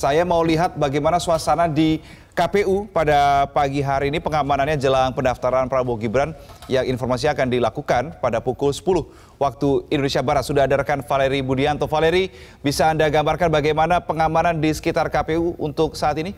Saya mau lihat bagaimana suasana di KPU pada pagi hari ini pengamanannya jelang pendaftaran Prabowo Gibran yang informasi akan dilakukan pada pukul 10 waktu Indonesia Barat. Sudah ada rekan Valeri Budianto. Valeri, bisa Anda gambarkan bagaimana pengamanan di sekitar KPU untuk saat ini?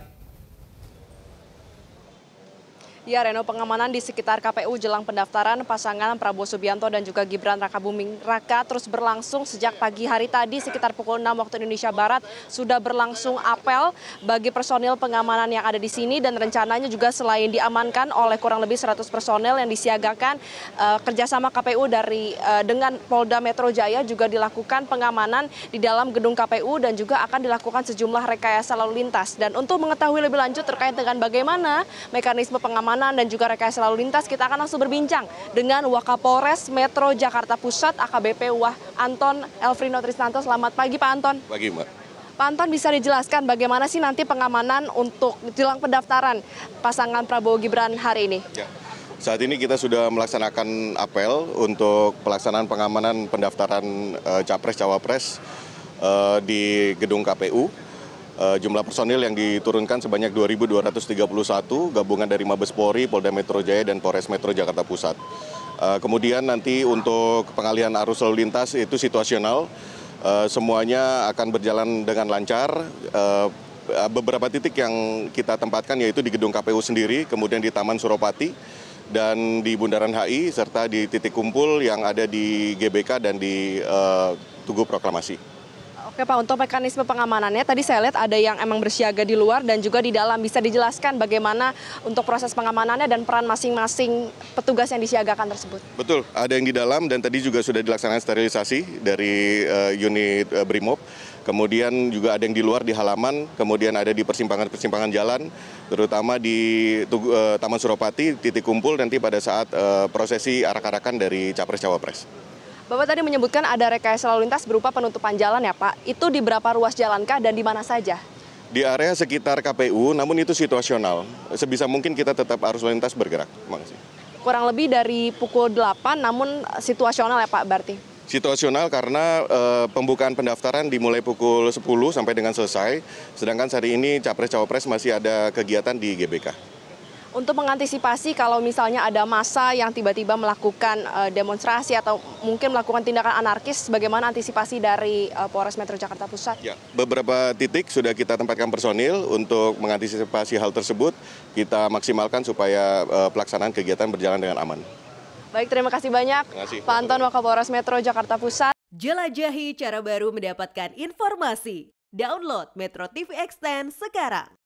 Ya, Reno, pengamanan di sekitar KPU jelang pendaftaran pasangan Prabowo Subianto dan juga Gibran Raka Buming Raka terus berlangsung sejak pagi hari tadi sekitar pukul 6 waktu Indonesia Barat sudah berlangsung apel bagi personil pengamanan yang ada di sini dan rencananya juga selain diamankan oleh kurang lebih 100 personil yang disiagakan eh, kerjasama KPU dari eh, dengan Polda Metro Jaya juga dilakukan pengamanan di dalam gedung KPU dan juga akan dilakukan sejumlah rekayasa lalu lintas dan untuk mengetahui lebih lanjut terkait dengan bagaimana mekanisme pengamanan keamanan dan juga rekayasa lalu lintas, kita akan langsung berbincang dengan Wakapolres Metro Jakarta Pusat AKBP Wah Anton Elfrino Tristanto. Selamat pagi Pak Anton. Pagi Mbak. Pak Anton bisa dijelaskan bagaimana sih nanti pengamanan untuk jelang pendaftaran pasangan Prabowo Gibran hari ini? Ya. Saat ini kita sudah melaksanakan apel untuk pelaksanaan pengamanan pendaftaran uh, eh, Capres-Cawapres uh, eh, di gedung KPU Eh, jumlah personil yang diturunkan sebanyak 2.231 gabungan dari Mabes Polri, Polda Metro Jaya, dan Polres Metro Jakarta Pusat. Eh, kemudian nanti untuk pengalihan arus lalu lintas itu situasional, eh, semuanya akan berjalan dengan lancar. beberapa titik yang kita tempatkan yaitu di gedung KPU sendiri, kemudian di Taman Suropati, dan di Bundaran HI, serta di titik kumpul yang ada di GBK dan di Tugu Proklamasi. Oke Pak, untuk mekanisme pengamanannya tadi saya lihat ada yang emang bersiaga di luar dan juga di dalam. Bisa dijelaskan bagaimana untuk proses pengamanannya dan peran masing-masing petugas yang disiagakan tersebut? Betul, ada yang di dalam dan tadi juga sudah dilaksanakan sterilisasi dari uh, unit uh, BRIMOB. Kemudian juga ada yang di luar di halaman, kemudian ada di persimpangan-persimpangan jalan, terutama di uh, Taman Suropati, titik kumpul nanti pada saat uh, prosesi arak-arakan dari Capres-Cawapres. Bapak tadi menyebutkan ada rekayasa lalu lintas berupa penutupan jalan ya Pak. Itu di berapa ruas jalankah dan di mana saja? Di area sekitar KPU, namun itu situasional. Sebisa mungkin kita tetap arus lalu lintas bergerak. Makasih. Kurang lebih dari pukul 8, namun situasional ya Pak berarti? situasional karena e, pembukaan pendaftaran dimulai pukul 10 sampai dengan selesai. Sedangkan hari ini Capres Cawapres masih ada kegiatan di GBK untuk mengantisipasi kalau misalnya ada masa yang tiba-tiba melakukan uh, demonstrasi atau mungkin melakukan tindakan anarkis, bagaimana antisipasi dari uh, Polres Metro Jakarta Pusat? Ya, beberapa titik sudah kita tempatkan personil untuk mengantisipasi hal tersebut. Kita maksimalkan supaya uh, pelaksanaan kegiatan berjalan dengan aman. Baik, terima kasih banyak terima kasih. Pak Anton Wakapolres Metro Jakarta Pusat. Jelajahi cara baru mendapatkan informasi. Download Metro TV Extend sekarang.